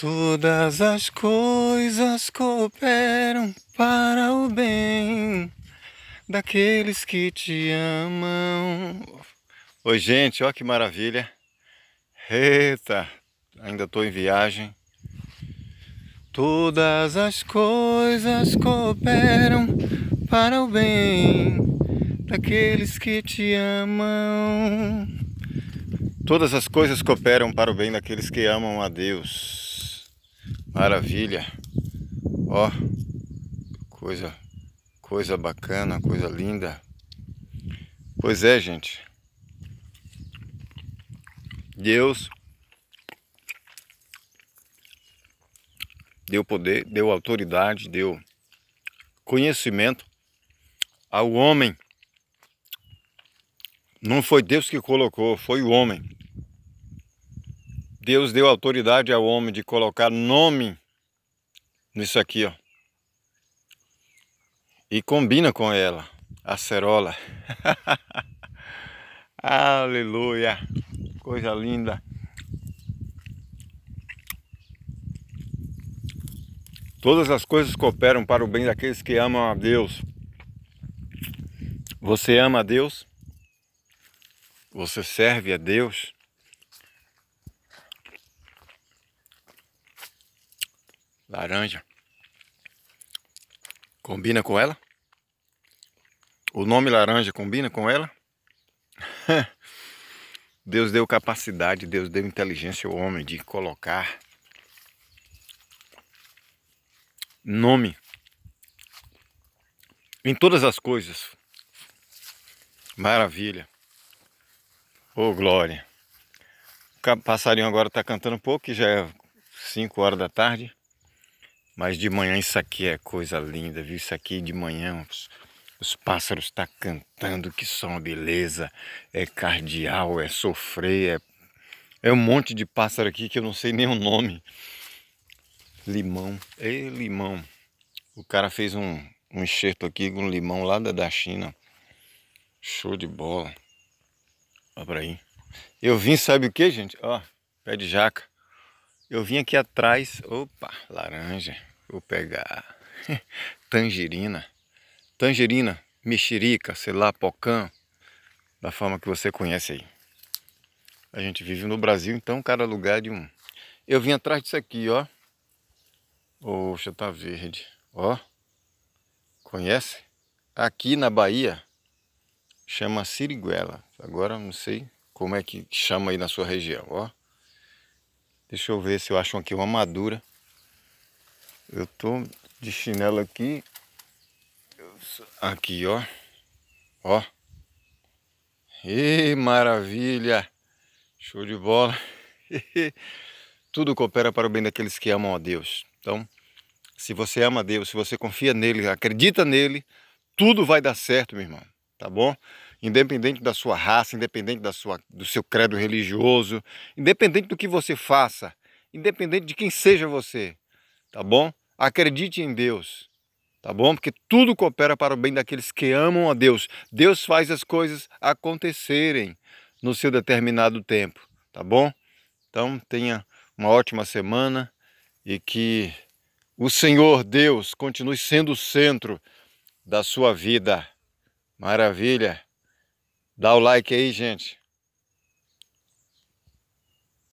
Todas as coisas cooperam para o bem daqueles que te amam. Oi, gente, olha que maravilha. Eita, ainda estou em viagem. Todas as coisas cooperam para o bem daqueles que te amam. Todas as coisas cooperam para o bem daqueles que amam a Deus. Maravilha. Ó, coisa, coisa bacana, coisa linda. Pois é, gente. Deus deu poder, deu autoridade, deu conhecimento ao homem. Não foi Deus que colocou, foi o homem. Deus deu autoridade ao homem de colocar nome nisso aqui, ó. E combina com ela, a cerola. Aleluia! Coisa linda! Todas as coisas cooperam para o bem daqueles que amam a Deus. Você ama a Deus? Você serve a Deus? laranja. Combina com ela? O nome laranja combina com ela? Deus deu capacidade, Deus deu inteligência ao homem de colocar nome em todas as coisas. Maravilha. Oh, glória. O passarinho agora está cantando um pouco, que já é 5 horas da tarde. Mas de manhã isso aqui é coisa linda, viu? Isso aqui de manhã, os, os pássaros estão tá cantando, que som uma beleza. É cardeal, é sofrer, é, é um monte de pássaro aqui que eu não sei nem o nome. Limão, ei limão. O cara fez um, um enxerto aqui com limão lá da, da China. Show de bola. Olha pra aí. Eu vim, sabe o que, gente? Ó, pé de jaca. Eu vim aqui atrás. Opa, laranja. Vou pegar tangerina. Tangerina, mexerica, sei lá, pocã, da forma que você conhece aí. A gente vive no Brasil, então cada lugar é de um. Eu vim atrás disso aqui, ó. Poxa, tá verde. Ó. Conhece? Aqui na Bahia chama siriguela. Agora não sei como é que chama aí na sua região, ó. Deixa eu ver se eu acho aqui é uma madura. Eu tô de chinelo aqui. Aqui, ó. Ó. E maravilha! Show de bola! Tudo coopera para o bem daqueles que amam a Deus. Então, se você ama a Deus, se você confia nele, acredita nele, tudo vai dar certo, meu irmão. Tá bom? Independente da sua raça, independente da sua, do seu credo religioso, independente do que você faça, independente de quem seja você. Tá bom? Acredite em Deus, tá bom? Porque tudo coopera para o bem daqueles que amam a Deus. Deus faz as coisas acontecerem no seu determinado tempo, tá bom? Então tenha uma ótima semana e que o Senhor Deus continue sendo o centro da sua vida. Maravilha. Dá o like aí, gente.